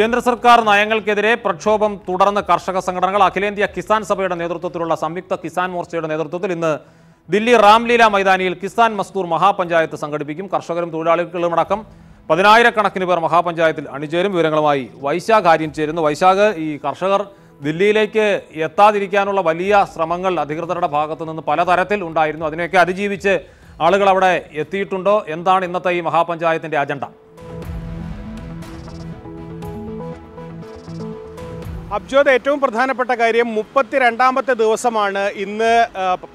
കേന്ദ്ര സർക്കാർ നയങ്ങൾക്കെതിരെ പ്രക്ഷോഭം തുടർന്ന് കർഷക സംഘടനകൾ അഖിലേന്ത്യാ കിസാൻ സഭയുടെ നേതൃത്വത്തിലുള്ള സംയുക്ത കിസാൻ മോർച്ചയുടെ നേതൃത്വത്തിൽ ഇന്ന് ദില്ലി റാംലീല മൈതാനിയിൽ കിസാൻ മസ്ദൂർ മഹാപഞ്ചായത്ത് സംഘടിപ്പിക്കും കർഷകരും തൊഴിലാളികളുമടക്കം പതിനായിരക്കണക്കിന് പേർ മഹാപഞ്ചായത്തിൽ അണിചേരും വിവരങ്ങളുമായി വൈശാഖ് ആര്യം ചേരുന്നു വൈശാഖ് ഈ കർഷകർ ദില്ലിയിലേക്ക് എത്താതിരിക്കാനുള്ള വലിയ ശ്രമങ്ങൾ അധികൃതരുടെ ഭാഗത്തു നിന്ന് പലതരത്തിൽ ഉണ്ടായിരുന്നു അതിനെയൊക്കെ അതിജീവിച്ച് ആളുകൾ അവിടെ എത്തിയിട്ടുണ്ടോ എന്താണ് ഇന്നത്തെ ഈ മഹാപഞ്ചായത്തിൻ്റെ അജണ്ട അബ്ജോദ് ഏറ്റവും പ്രധാനപ്പെട്ട കാര്യം രണ്ടാമത്തെ ദിവസമാണ് ഇന്ന്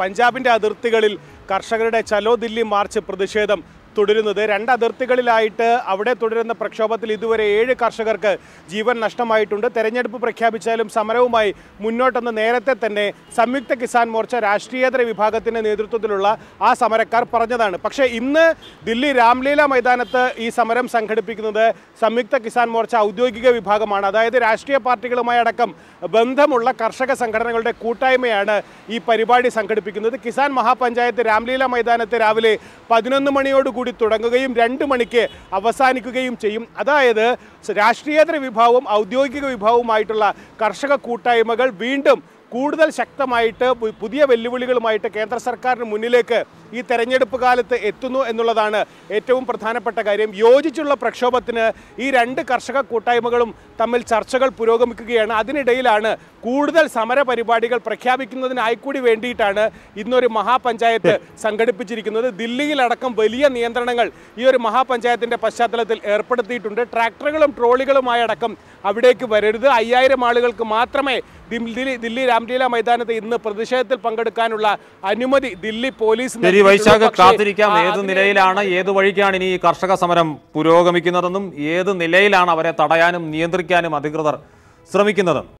പഞ്ചാബിൻ്റെ അതിർത്തികളിൽ കർഷകരുടെ ചലോ ദില്ലി മാർച്ച് പ്രതിഷേധം തുടരുന്നത് രണ്ട് അതിർത്തികളിലായിട്ട് അവിടെ തുടരുന്ന പ്രക്ഷോഭത്തിൽ ഇതുവരെ ഏഴ് കർഷകർക്ക് ജീവൻ നഷ്ടമായിട്ടുണ്ട് തെരഞ്ഞെടുപ്പ് പ്രഖ്യാപിച്ചാലും സമരവുമായി മുന്നോട്ടെന്ന് നേരത്തെ തന്നെ സംയുക്ത കിസാൻ മോർച്ച രാഷ്ട്രീയേതര വിഭാഗത്തിൻ്റെ നേതൃത്വത്തിലുള്ള ആ സമരക്കാർ പറഞ്ഞതാണ് പക്ഷേ ഇന്ന് ദില്ലി രാംലീല മൈതാനത്ത് ഈ സമരം സംഘടിപ്പിക്കുന്നത് സംയുക്ത കിസാൻ മോർച്ച ഔദ്യോഗിക വിഭാഗമാണ് അതായത് രാഷ്ട്രീയ പാർട്ടികളുമായി അടക്കം ബന്ധമുള്ള കർഷക സംഘടനകളുടെ കൂട്ടായ്മയാണ് ഈ പരിപാടി സംഘടിപ്പിക്കുന്നത് കിസാൻ മഹാപഞ്ചായത്ത് രാംലീല മൈതാനത്ത് രാവിലെ പതിനൊന്ന് മണിയോടുകൂടി കൂടി തുടങ്ങുകയും രണ്ട് മണിക്ക് അവസാനിക്കുകയും ചെയ്യും അതായത് രാഷ്ട്രീയേതര വിഭാഗവും ഔദ്യോഗിക വിഭാഗവുമായിട്ടുള്ള കർഷക കൂട്ടായ്മകൾ വീണ്ടും കൂടുതൽ ശക്തമായിട്ട് പുതിയ വെല്ലുവിളികളുമായിട്ട് കേന്ദ്ര സർക്കാരിന് മുന്നിലേക്ക് ഈ തെരഞ്ഞെടുപ്പ് കാലത്ത് എത്തുന്നു എന്നുള്ളതാണ് ഏറ്റവും പ്രധാനപ്പെട്ട കാര്യം യോജിച്ചുള്ള പ്രക്ഷോഭത്തിന് ഈ രണ്ട് കർഷക കൂട്ടായ്മകളും തമ്മിൽ ചർച്ചകൾ പുരോഗമിക്കുകയാണ് അതിനിടയിലാണ് കൂടുതൽ സമര പരിപാടികൾ പ്രഖ്യാപിക്കുന്നതിനായി കൂടി വേണ്ടിയിട്ടാണ് ഇന്നൊരു മഹാപഞ്ചായത്ത് സംഘടിപ്പിച്ചിരിക്കുന്നത് ദില്ലിയിലടക്കം വലിയ നിയന്ത്രണങ്ങൾ ഈ ഒരു മഹാപഞ്ചായത്തിൻ്റെ പശ്ചാത്തലത്തിൽ ഏർപ്പെടുത്തിയിട്ടുണ്ട് ട്രാക്ടറുകളും ട്രോളികളുമായടക്കം അവിടേക്ക് വരരുത് അയ്യായിരം ആളുകൾക്ക് മാത്രമേ ദില്ലി ദില്ലി രാംലീല മൈതാനത്ത് ഇന്ന് പ്രതിഷേധത്തിൽ പങ്കെടുക്കാനുള്ള അനുമതി ദില്ലി പോലീസ് വൈശാഖ് കാത്തിരിക്കാം ഏത് നിലയിലാണ് ഏത് വഴിക്കാണ് ഇനി കർഷക സമരം പുരോഗമിക്കുന്നതെന്നും ഏത് നിലയിലാണ് അവരെ തടയാനും നിയന്ത്രിക്കാനും അധികൃതർ ശ്രമിക്കുന്നതും